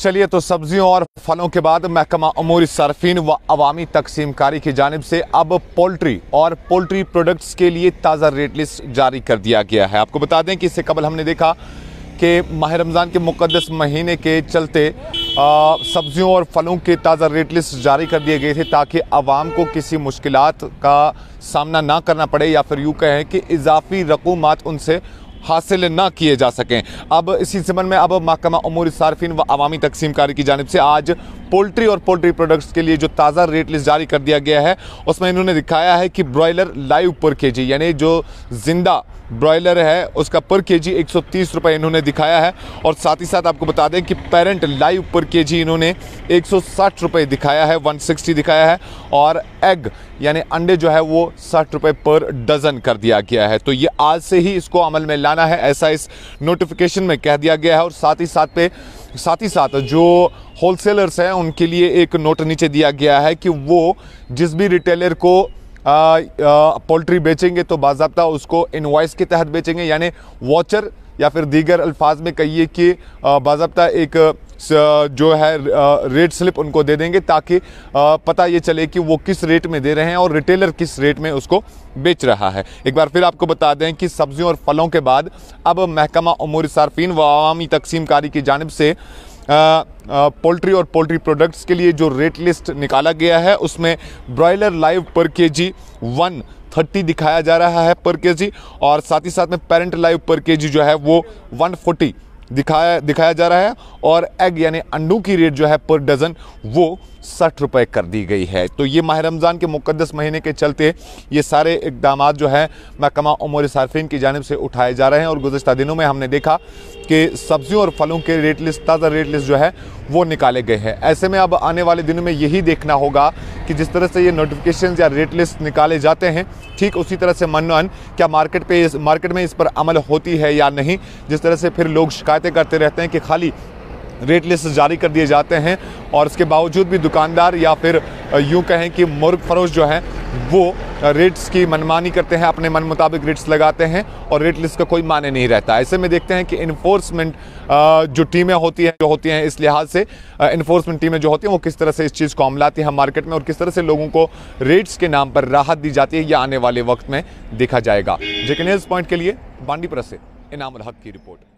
चलिए तो सब्जियों और फलों के बाद महकमा अमूरी सार्फिन व अवामी तकसीमकारी की जानब से अब पोल्ट्री और पोल्ट्री प्रोडक्ट्स के लिए ताज़ा रेट लिस्ट जारी कर दिया गया है आपको बता दें कि इससे कबल हमने देखा कि माह रमज़ान के मुकदस महीने के चलते सब्जियों और फलों के ताज़ा रेट लिस्ट जारी कर दिए गए थे ताकि आवाम को किसी मुश्किल का सामना ना करना पड़े या फिर यूँ कहें कि इजाफी रकूमत उनसे हासिल ना किए जा सकें अब इसी जमन में अब महकमा अमूर सार्फिन व अवामी तकसीम की जानब से आज पोल्ट्री और पोल्ट्री प्रोडक्ट्स के लिए जो ताज़ा रेट लिस्ट जारी कर दिया गया है उसमें इन्होंने दिखाया है कि ब्रॉयलर लाइव पर के जी यानी जो ज़िंदा ब्रॉयलर है उसका पर केजी एक सौ इन्होंने दिखाया है और साथ ही साथ आपको बता दें कि पेरेंट लाइव पर केजी इन्होंने एक सौ दिखाया है 160 दिखाया है और एग यानी अंडे जो है वो साठ रुपये पर डज़न कर दिया गया है तो ये आज से ही इसको अमल में लाना है ऐसा इस नोटिफिकेशन में कह दिया गया है और साथ ही साथ पे साथ ही साथ जो होलसेलर्स हैं उनके लिए एक नोट नीचे दिया गया है कि वो जिस भी रिटेलर को पोल्ट्री बेचेंगे तो बाबा उसको इन्वाइस के तहत बेचेंगे यानी वॉचर या फिर दीगर अल्फाज में कहिए कि बाबा एक जो है रेट स्लिप उनको दे देंगे ताकि पता ये चले कि वो किस रेट में दे रहे हैं और रिटेलर किस रेट में उसको बेच रहा है एक बार फिर आपको बता दें कि सब्जियों और फलों के बाद अब महकमा अमूर सार्फिन व आवामी तकसीमकारी की जानब से पोल्ट्री और पोल्ट्री प्रोडक्ट्स के लिए जो रेट लिस्ट निकाला गया है उसमें ब्रॉयलर लाइव पर के जी वन थर्टी दिखाया जा रहा है पर के जी और साथ ही साथ में पेरेंट लाइव पर के जी जो है वो वन फोर्टी दिखाया दिखाया जा रहा है और एग यानी अंडों की रेट जो है पर डज़न वो साठ रुपए कर दी गई है तो ये माह रमज़ान के मुकदस महीने के चलते ये सारे इकदाम जो है महकमा उमर सार्फिन की जानब से उठाए जा रहे हैं और गुजशत दिनों में हमने देखा के सब्जियों और फलों के रेट लिस्ट ताज़ा रेट लिस्ट जो है वो निकाले गए हैं ऐसे में अब आने वाले दिनों में यही देखना होगा कि जिस तरह से ये नोटिफिकेशन या रेट लिस्ट निकाले जाते हैं ठीक उसी तरह से मनोन क्या मार्केट पे इस मार्केट में इस पर अमल होती है या नहीं जिस तरह से फिर लोग शिकायतें करते रहते हैं कि खाली रेट लिस्ट जारी कर दिए जाते हैं और इसके बावजूद भी दुकानदार या फिर यूँ कहें कि मुर्ग फरोश जो है वो रेट्स की मनमानी करते हैं अपने मन मुताबिक रेट्स लगाते हैं और रेट लिस्ट का कोई माने नहीं रहता ऐसे में देखते हैं कि इन्फोर्समेंट जो टीमें होती हैं जो होती हैं इस लिहाज से इन्फोर्समेंट टीमें जो होती हैं वो किस तरह से इस चीज़ को अमलाती हैं मार्केट में और किस तरह से लोगों को रेट्स के नाम पर राहत दी जाती है यह आने वाले वक्त में देखा जाएगा जेके पॉइंट के लिए बांडीपुरा से इनाम हक की रिपोर्ट